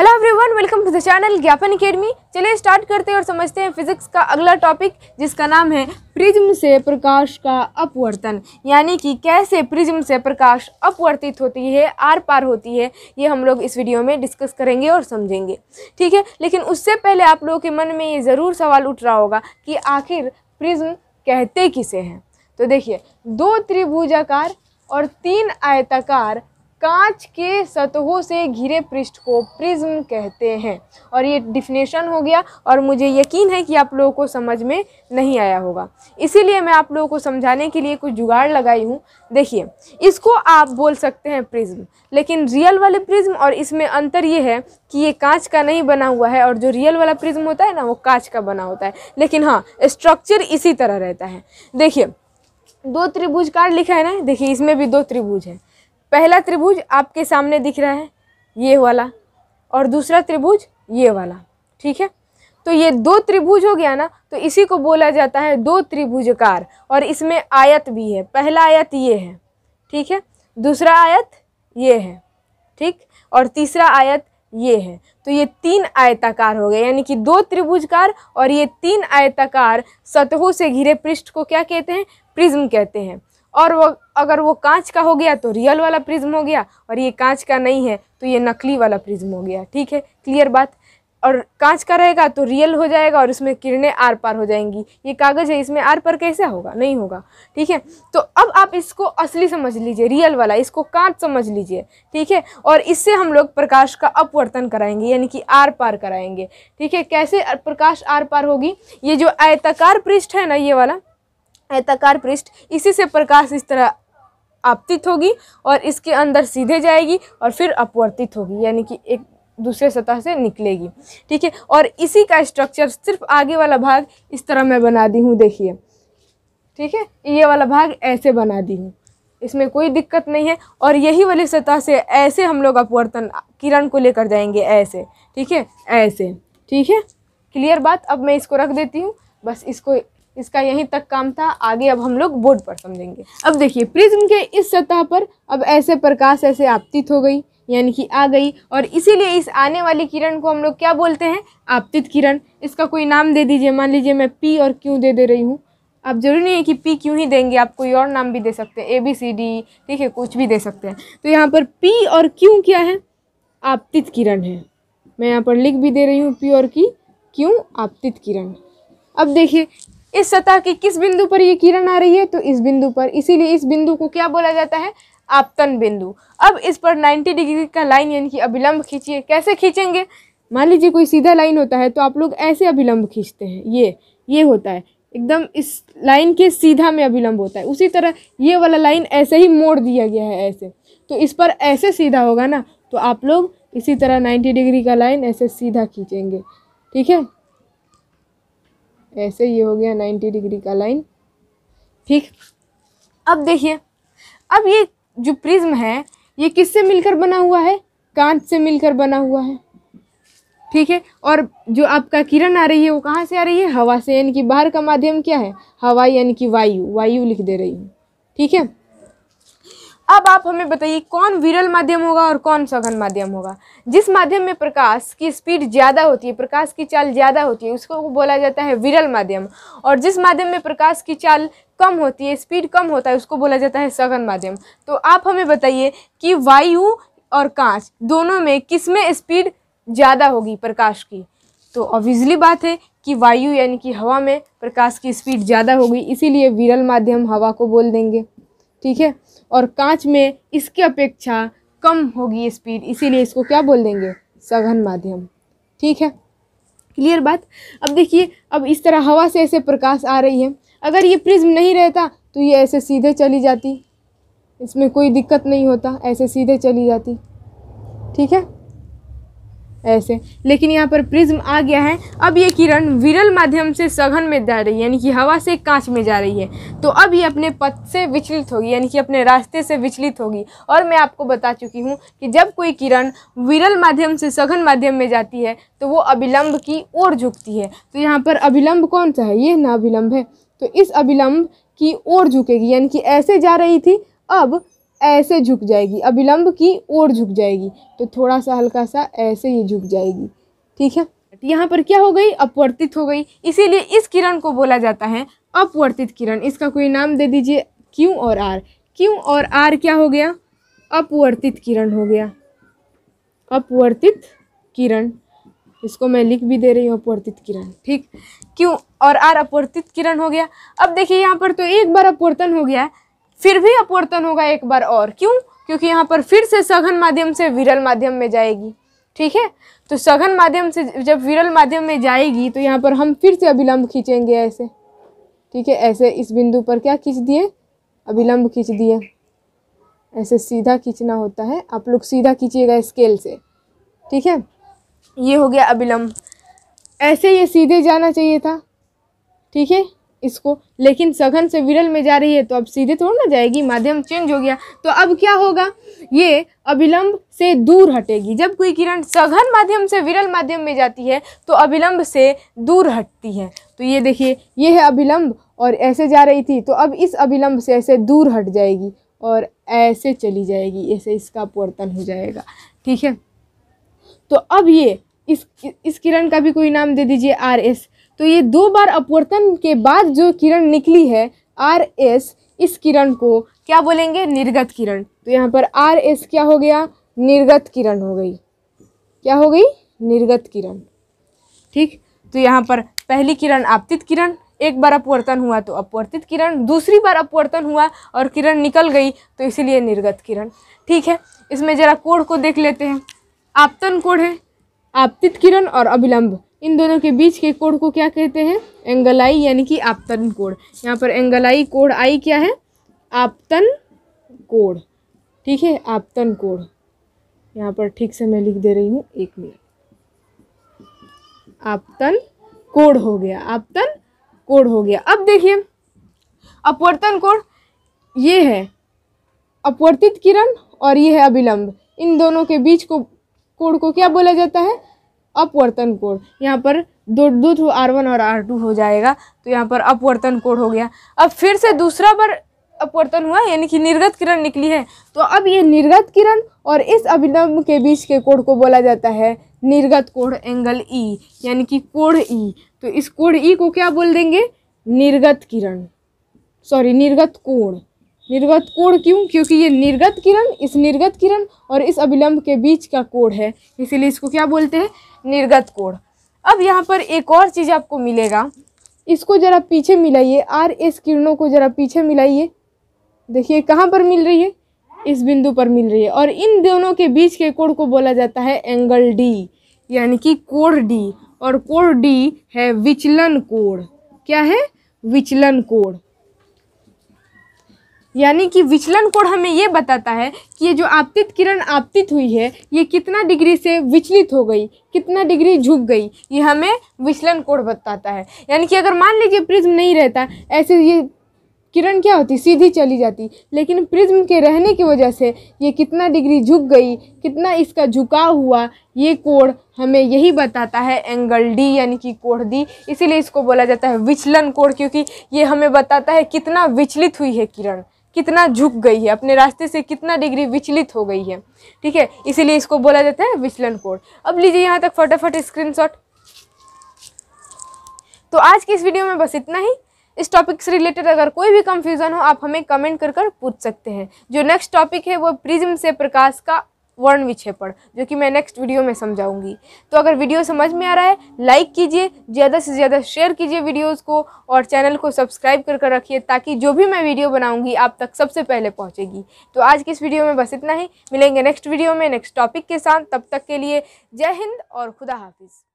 Hello everyone welcome to the channel Gyapan academy चलिए start करते हैं और समझते हैं फिजिक्स का अगला टॉपिक जिसका नाम है प्रिज्म से प्रकाश का अपवर्तन यानी कि कैसे प्रिज्म से प्रकाश अपवर्तित होती है आर पार होती है ये हम लोग इस वीडियो में डिस्कस करेंगे और समझेंगे ठीक है लेकिन उससे पहले आप लोगों के मन में ये ज़रूर सवाल उठ रहा होगा कि आखिर प्रिज्म कहते किसे हैं तो देखिए दो त्रिभुजाकार और तीन आयताकार कांच के सतहों से घिरे पृष्ठ को प्रिज्म कहते हैं और ये डिफिनेशन हो गया और मुझे यकीन है कि आप लोगों को समझ में नहीं आया होगा इसीलिए मैं आप लोगों को समझाने के लिए कुछ जुगाड़ लगाई हूँ देखिए इसको आप बोल सकते हैं प्रिज्म लेकिन रियल वाले प्रिज्म और इसमें अंतर ये है कि ये कांच का नहीं बना हुआ है और जो रियल वाला प्रिज्म होता है ना वो कांच का बना होता है लेकिन हाँ स्ट्रक्चर इसी तरह रहता है देखिए दो त्रिभुज कार्ड लिखा है ना देखिए इसमें भी दो त्रिभुज है पहला त्रिभुज आपके सामने दिख रहा है ये वाला और दूसरा त्रिभुज ये वाला ठीक है तो ये दो त्रिभुज हो गया ना तो इसी को बोला जाता है दो त्रिभुजकार और इसमें आयत भी है पहला आयत ये है ठीक है दूसरा आयत ये है ठीक और तीसरा आयत ये है तो ये तीन आयताकार हो गए यानी कि दो त्रिभुजकार और ये तीन आयताकार सतहों से घिरे पृष्ठ को क्या कहते हैं प्रिज्म कहते हैं और वो अगर वो कांच का हो गया तो रियल वाला प्रिज्म हो गया और ये कांच का नहीं है तो ये नकली वाला प्रिज्म हो गया ठीक है क्लियर बात और कांच का रहेगा तो रियल हो जाएगा और इसमें किरणें आर पार हो जाएंगी ये कागज़ है इसमें आर पार कैसे होगा नहीं होगा ठीक है तो अब आप इसको असली समझ लीजिए रियल वाला इसको कांच समझ लीजिए ठीक है और इससे हम लोग प्रकाश का अपवर्तन कराएंगे यानी कि आर पार कराएंगे ठीक है कैसे प्रकाश आर पार होगी ये जो आयताकार पृष्ठ है ना ये वाला आयताकार पृष्ठ इसी से प्रकाश इस तरह आपतित होगी और इसके अंदर सीधे जाएगी और फिर अपवर्तित होगी यानी कि एक दूसरे सतह से निकलेगी ठीक है और इसी का स्ट्रक्चर सिर्फ आगे वाला भाग इस तरह मैं बना दी हूँ देखिए ठीक है ये वाला भाग ऐसे बना दी हूँ इसमें कोई दिक्कत नहीं है और यही वाली सतह से ऐसे हम लोग अपवर्तन किरण को लेकर जाएंगे ऐसे ठीक है ऐसे ठीक है क्लियर बात अब मैं इसको रख देती हूँ बस इसको इसका यहीं तक काम था आगे अब हम लोग बोर्ड पर समझेंगे अब देखिए प्रिज्म के इस सतह पर अब ऐसे प्रकाश ऐसे आपतित हो गई यानी कि आ गई और इसीलिए इस आने वाली किरण को हम लोग क्या बोलते हैं आपतित किरण इसका कोई नाम दे दीजिए मान लीजिए मैं पी और क्यू दे दे रही हूँ आप जरूरी नहीं है कि पी क्यों ही देंगे आप कोई और नाम भी दे सकते हैं ए बी सी डी ठीक है कुछ भी दे सकते हैं तो यहाँ पर पी और क्यू क्या है आपतित किरण है मैं यहाँ पर लिख भी दे रही हूँ पी और की क्यों आपतित किरण अब देखिए इस सतह की किस बिंदु पर ये किरण आ रही है तो इस बिंदु पर इसीलिए इस बिंदु को क्या बोला जाता है आपतन बिंदु अब इस पर 90 डिग्री का लाइन यानी कि अभिलंब खींचिए कैसे खींचेंगे मान लीजिए कोई सीधा लाइन होता है तो आप लोग ऐसे अभिलंब खींचते हैं ये ये होता है एकदम इस लाइन के सीधा में अभिलंब होता है उसी तरह ये वाला लाइन ऐसे ही मोड़ दिया गया है ऐसे तो इस पर ऐसे सीधा होगा ना तो आप लोग इसी तरह 90 डिग्री का लाइन ऐसे सीधा खींचेंगे ठीक है ऐसे ये हो गया नाइन्टी डिग्री का लाइन ठीक अब देखिए अब ये जो प्रिज्म है ये किससे मिलकर बना हुआ है कांच से मिलकर बना हुआ है ठीक है और जो आपका किरण आ रही है वो कहाँ से आ रही है हवा से यानी कि बाहर का माध्यम क्या है हवा यानी कि वायु वायु लिख दे रही हूँ ठीक है अब आप हमें बताइए कौन विरल माध्यम होगा और कौन सघन माध्यम होगा जिस माध्यम में प्रकाश की स्पीड ज़्यादा होती है प्रकाश की चाल ज़्यादा होती है उसको बोला जाता है विरल माध्यम और जिस माध्यम में प्रकाश की चाल कम होती है स्पीड कम होता है उसको बोला जाता है सघन माध्यम तो आप हमें बताइए कि वायु और कांच दोनों में किस में स्पीड ज़्यादा होगी प्रकाश की तो ऑब्वियसली बात है कि वायु यानी कि हवा में प्रकाश की स्पीड ज़्यादा होगी इसीलिए विरल माध्यम हवा को बोल देंगे ठीक है और कांच में इसकी अपेक्षा कम होगी स्पीड इसीलिए इसको क्या बोल देंगे सघन माध्यम ठीक है क्लियर बात अब देखिए अब इस तरह हवा से ऐसे प्रकाश आ रही है अगर ये प्रिज्म नहीं रहता तो ये ऐसे सीधे चली जाती इसमें कोई दिक्कत नहीं होता ऐसे सीधे चली जाती ठीक है ऐसे लेकिन यहाँ पर प्रिज्म आ गया है अब ये किरण विरल माध्यम से सघन में जा रही है यानी कि हवा से कांच में जा रही है तो अब ये अपने पथ से विचलित होगी यानी कि अपने रास्ते से विचलित होगी और मैं आपको बता चुकी हूँ कि जब कोई किरण विरल माध्यम से सघन माध्यम में जाती है तो वो अभिलंब की ओर झुकती है तो यहाँ पर अभिलंब कौन सा है ये ना अभिलंब है तो इस अभिलंब की ओर झुकेगी यानी कि ऐसे जा रही थी अब ऐसे झुक जाएगी अभिलंब की ओर झुक जाएगी तो थोड़ा सा हल्का सा ऐसे ये झुक जाएगी ठीक है यहाँ पर क्या हो गई अपवर्तित हो गई इसीलिए इस किरण को बोला जाता है अपवर्तित किरण इसका कोई नाम दे दीजिए क्यू और आर क्यू और आर क्या हो गया अपवर्तित किरण हो गया अपवर्तित किरण इसको मैं लिख भी दे रही हूँ अपवर्तित किरण ठीक क्यों और आर अपवर्तित किरण हो गया अब देखिए यहाँ पर तो एक बार अपवर्तन हो गया है फिर भी अपवर्तन होगा एक बार और क्यों क्योंकि यहाँ पर फिर से सघन माध्यम से विरल माध्यम में जाएगी ठीक है तो सघन माध्यम से जब विरल माध्यम में जाएगी तो यहाँ पर हम फिर से अभिलंब खींचेंगे ऐसे ठीक है ऐसे इस बिंदु पर क्या खींच दिए अभिलंब खींच दिए ऐसे सीधा खींचना होता है आप लोग सीधा खींचिएगा स्केल से ठीक है ये हो गया अभिलंब ऐसे ये सीधे जाना चाहिए था ठीक है इसको लेकिन सघन से विरल में जा रही है तो अब सीधे थोड़ा ना जाएगी माध्यम चेंज हो गया तो अब क्या होगा ये अभिलंब से दूर हटेगी जब कोई किरण सघन माध्यम से विरल माध्यम में जाती है तो अभिलंब से दूर हटती है तो ये देखिए ये है अभिलंब और ऐसे जा रही थी तो अब इस अभिलंब से ऐसे दूर हट जाएगी और ऐसे चली जाएगी ऐसे इसका अपवर्तन हो जाएगा ठीक है तो अब ये इस इस किरण का भी कोई नाम दे दीजिए आर एस तो ये दो बार अपवर्तन के बाद जो किरण निकली है आर एस इस किरण को क्या बोलेंगे निर्गत किरण तो यहाँ पर आर एस क्या हो गया निर्गत किरण हो गई क्या हो गई निर्गत किरण ठीक तो यहाँ पर पहली किरण आपतित किरण एक बार अपवर्तन हुआ तो अपवर्तित किरण दूसरी बार अपवर्तन हुआ और किरण निकल गई तो इसीलिए निर्गत किरण ठीक है इसमें ज़रा कोड को देख लेते हैं आपतन कोड है आपतित किरण और अभिलंब इन दोनों के बीच के कोण को क्या कहते हैं एंगलाई यानी कि आपतन कोण यहाँ पर एंगलाई कोण आई क्या है आपतन कोण ठीक है आपतन कोण यहाँ पर ठीक से मैं लिख दे रही हूँ एक मिनट आपतन कोण हो गया आपतन कोण हो गया अब देखिए अपवर्तन कोण ये है अपवर्तित किरण और ये है अभिलंब इन दोनों के बीच को कोण को क्या बोला जाता है अपवर्तन कोण यहाँ पर दो दो टू आर वन और आर टू हो जाएगा तो यहाँ पर अपवर्तन कोण हो गया अब फिर से दूसरा बार अपवर्तन हुआ यानी कि निर्गत किरण निकली है तो अब ये निर्गत किरण और इस अभिनव के बीच के कोण को बोला जाता है निर्गत कोण एंगल ई e, यानी कि कोण ई e। तो इस कोण ई e को क्या बोल देंगे निर्गत किरण सॉरी निर्गत कोण निर्गत कोण क्यों क्योंकि ये निर्गत किरण इस निर्गत किरण और इस अभिलंब के बीच का कोण है इसीलिए इसको क्या बोलते हैं निर्गत कोण अब यहाँ पर एक और चीज़ आपको मिलेगा इसको ज़रा पीछे मिलाइए आर एस किरणों को ज़रा पीछे मिलाइए देखिए कहाँ पर मिल रही है इस बिंदु पर मिल रही है और इन दोनों के बीच के कोण को बोला जाता है एंगल डी यानी कि कोण डी और कोण डी है विचलन कोण क्या है विचलन कोण यानी कि विचलन कोण हमें ये बताता है कि ये जो आपतित किरण आपतित हुई है ये कितना डिग्री से विचलित हो गई कितना डिग्री झुक गई ये हमें विचलन कोण बताता है यानी कि अगर मान लीजिए प्रिज्म नहीं रहता ऐसे ये किरण क्या होती सीधी चली जाती लेकिन प्रिज्म के रहने की वजह से ये कितना डिग्री झुक गई कितना इसका झुकाव हुआ ये कोण हमें यही बताता है एंगल डी यानी कि कोण डी इसीलिए इसको बोला जाता है विचलन कोण क्योंकि ये हमें बताता है कितना विचलित हुई है किरण कितना झुक गई है अपने रास्ते से कितना डिग्री विचलित हो गई है ठीक है इसीलिए इसको बोला जाता है विचलन कोण अब लीजिए यहाँ तक फटाफट स्क्रीनशॉट तो आज की इस वीडियो में बस इतना ही इस टॉपिक से रिलेटेड अगर कोई भी कंफ्यूजन हो आप हमें कमेंट कर कर पूछ सकते हैं जो नेक्स्ट टॉपिक है वो प्रिज्म से प्रकाश का वर्ण विक्षेपण जो कि मैं नेक्स्ट वीडियो में समझाऊंगी तो अगर वीडियो समझ में आ रहा है लाइक कीजिए ज़्यादा से ज़्यादा शेयर कीजिए वीडियोज़ को और चैनल को सब्सक्राइब कर कर रखिए ताकि जो भी मैं वीडियो बनाऊँगी आप तक सबसे पहले पहुँचेगी तो आज की इस वीडियो में बस इतना ही मिलेंगे नेक्स्ट वीडियो में नेक्स्ट टॉपिक के साथ तब तक के लिए जय हिंद और खुदा हाफिज़